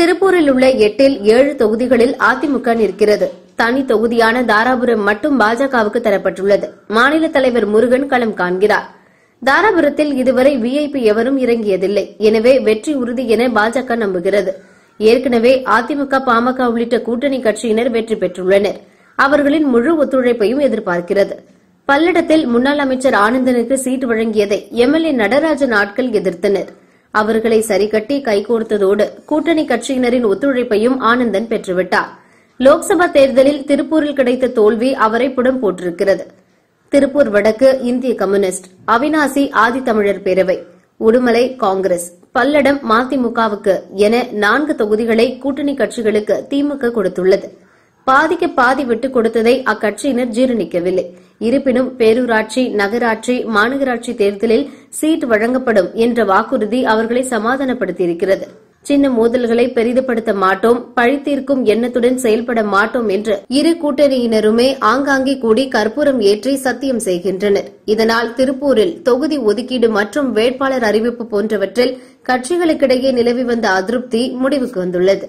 திருப்பூரில் உள்ள எட்டில் ஏழு தொகுதிகளில் அதிமுக நிற்கிறது தனி தொகுதியான தாராபுரம் மட்டும் பாஜகவுக்கு தரப்பட்டுள்ளது மாநில தலைவர் முருகன் களம் காண்கிறார் தாராபுரத்தில் இதுவரை விஐபி எவரும் இறங்கியதில்லை எனவே வெற்றி உறுதி என பாஜக நம்புகிறது ஏற்கனவே அதிமுக பாமக உள்ளிட்ட கூட்டணி கட்சியினர் வெற்றி பெற்றுள்ளனர் அவர்களின் முழு ஒத்துழைப்பையும் எதிர்பார்க்கிறது பல்லடத்தில் முன்னாள் அமைச்சர் ஆனந்தனுக்கு சீட்டு வழங்கியதை எம்எல்ஏ நடராஜன் ஆட்கள் எதிர்த்தனர் அவர்களை சரிகட்டி கைகோர்த்ததோடு கூட்டணி கட்சியினரின் ஒத்துழைப்பையும் ஆனந்தன் பெற்றுவிட்டார் லோக்சபா தேர்தலில் திருப்பூரில் கிடைத்த தோல்வி அவரை புடம் போட்டிருக்கிறது திருப்பூர் வடக்கு இந்திய கம்யூனிஸ்ட் அவினாசி ஆதித்தமிழர் பேரவை உடுமலை காங்கிரஸ் பல்லடம் மதிமுகவுக்கு என நான்கு தொகுதிகளை கூட்டணி கட்சிகளுக்கு திமுக கொடுத்துள்ளது பாதிக்கு பாதி விட்டுக் கொடுத்ததை அக்கட்சியினர் ஜீரணிக்கவில்லை இருப்பினும் பேரூராட்சி நகராட்சி மாநகராட்சி தேர்தலில் சீட் வழங்கப்படும் என்ற வாக்குறுதி அவர்களை சமாதானப்படுத்தியிருக்கிறது சின்ன மோதல்களை பெரிதப்படுத்த மாட்டோம் பழித்தீர்க்கும் எண்ணத்துடன் செயல்பட மாட்டோம் என்று இரு கூட்டணியினருமே ஆங்காங்கே கூடி கற்பூரம் ஏற்றி சத்தியம் செய்கின்றனர் இதனால் திருப்பூரில் தொகுதி ஒதுக்கீடு மற்றும் வேட்பாளர் அறிவிப்பு போன்றவற்றில் கட்சிகளுக்கிடையே நிலவி வந்த அதிருப்தி முடிவுக்கு வந்துள்ளது